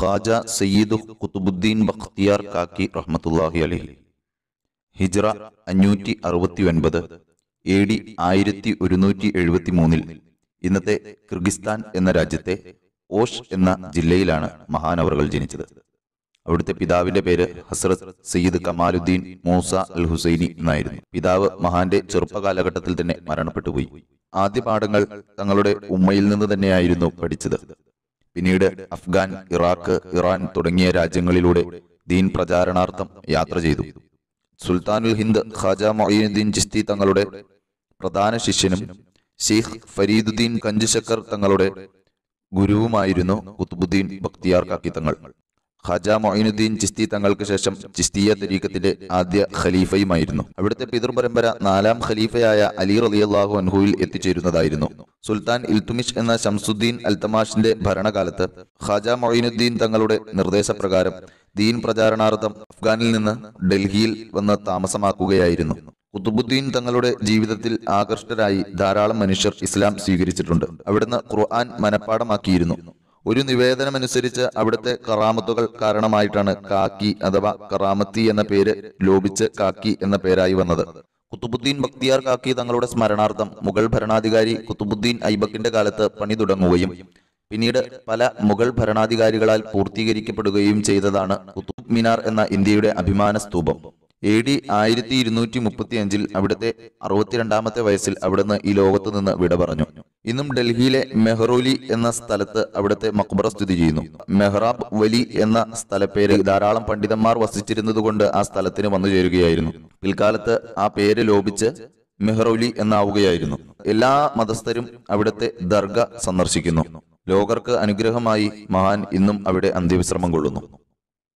ഖാജ സയ്യിദ് കുത്തുബുദ്ദീൻ ബഖ്തിയാർ കാക്കി റഹ്മത്തുല്ലാഹി അലി ഹിജ്റ അഞ്ഞൂറ്റി അറുപത്തി ഒൻപത് എ ഡി ആയിരത്തി ഒരുന്നൂറ്റി എഴുപത്തി മൂന്നിൽ ഇന്നത്തെ കിർഗിസ്ഥാൻ എന്ന രാജ്യത്തെ ഓഷ് എന്ന ജില്ലയിലാണ് മഹാനവറുകൾ ജനിച്ചത് അവിടുത്തെ പിതാവിന്റെ പേര് ഹസ്രത് സയ്യിദ് കമാലുദ്ദീൻ മൂസ അൽ ഹുസൈനി എന്നായിരുന്നു പിതാവ് മഹാന്റെ ചെറുപ്പകാലഘട്ടത്തിൽ തന്നെ മരണപ്പെട്ടുപോയി ആദ്യ പാഠങ്ങൾ തങ്ങളുടെ ഉമ്മയിൽ നിന്ന് തന്നെയായിരുന്നു പഠിച്ചത് പിന്നീട് അഫ്ഗാൻ ഇറാഖ് ഇറാൻ തുടങ്ങിയ രാജ്യങ്ങളിലൂടെ ദീൻ പ്രചാരണാർത്ഥം യാത്ര ചെയ്തു സുൽത്താനുൽ ഹിന്ദ് ഖാജ മൊയ്യുദ്ദീൻ ജിസ്തി തങ്ങളുടെ പ്രധാന ശിഷ്യനും ഷെയ്ഖ് ഫരീദുദ്ദീൻ കഞ്ചിശക്കർ തങ്ങളുടെ ഗുരുവുമായിരുന്നു കുത്തുബുദ്ദീൻ ബക്തിയാർ കാക്കി തങ്ങൾ ഖാജ മൊയിനുദ്ദീൻ ചിസ്തി തങ്ങൾക്ക് ശേഷം ചിസ്തിയ തരീക്കത്തിന്റെ ആദ്യ ഖലീഫയുമായിരുന്നു അവിടുത്തെ പിതൃപരമ്പര നാലാം ഖലീഫയായ അലി റലിയല്ലാഹു അൻഹുവിൽ എത്തിച്ചേരുന്നതായിരുന്നു സുൽത്താൻ ഇൽത്തുമിഷ് എന്ന ഷംസുദ്ദീൻ അൽത്തമാഷിന്റെ ഭരണകാലത്ത് ഖാജ മൊയിനുദ്ദീൻ തങ്ങളുടെ നിർദ്ദേശപ്രകാരം ദീൻ പ്രചാരണാർത്ഥം അഫ്ഗാനിൽ നിന്ന് ഡൽഹിയിൽ വന്ന് താമസമാക്കുകയായിരുന്നു കുത്തുബുദ്ദീൻ തങ്ങളുടെ ജീവിതത്തിൽ ആകർഷ്ടരായി ധാരാളം മനുഷ്യർ ഇസ്ലാം സ്വീകരിച്ചിട്ടുണ്ട് അവിടുന്ന് ഖുർആൻ മനഃപ്പാടമാക്കിയിരുന്നു ഒരു നിവേദനമനുസരിച്ച് അവിടുത്തെ കറാമത്തുകൾ കാരണമായിട്ടാണ് കാക്കി അഥവാ കറാമത്തി എന്ന പേര് ലോപിച്ച് കാക്കി എന്ന പേരായി വന്നത് കുത്തുബുദ്ദീൻ ബക്തിയാർ കാക്കി തങ്ങളുടെ സ്മരണാർത്ഥം മുഗൾ ഭരണാധികാരി കുത്തുബുദ്ദീൻ ഐബക്കിന്റെ കാലത്ത് പണി തുടങ്ങുകയും പിന്നീട് പല മുഗൾ ഭരണാധികാരികളാൽ പൂർത്തീകരിക്കപ്പെടുകയും ചെയ്തതാണ് കുത്തുബ് മിനാർ എന്ന ഇന്ത്യയുടെ അഭിമാന സ്തൂപം എ ഡി ആയിരത്തി ഇരുന്നൂറ്റി മുപ്പത്തി അഞ്ചിൽ അവിടുത്തെ അറുപത്തിരണ്ടാമത്തെ വയസ്സിൽ അവിടുന്ന് ഈ ലോകത്തു നിന്ന് വിട പറഞ്ഞു ഇന്നും ഡൽഹിയിലെ മെഹ്റോലി എന്ന സ്ഥലത്ത് അവിടുത്തെ മക്ബറ സ്ഥിതി ചെയ്യുന്നു മെഹ്റാബ് വലി എന്ന സ്ഥലപ്പേര് ധാരാളം പണ്ഡിതന്മാർ വസിച്ചിരുന്നതുകൊണ്ട് ആ സ്ഥലത്തിന് വന്നു ചേരുകയായിരുന്നു പിൽക്കാലത്ത് ആ പേര് ലോപിച്ച് മെഹ്റോലി എന്നാവുകയായിരുന്നു എല്ലാ മതസ്ഥരും അവിടുത്തെ ദർഗ സന്ദർശിക്കുന്നു ലോകർക്ക് അനുഗ്രഹമായി മഹാൻ ഇന്നും അവിടെ അന്ത്യവിശ്രമം കൊള്ളുന്നു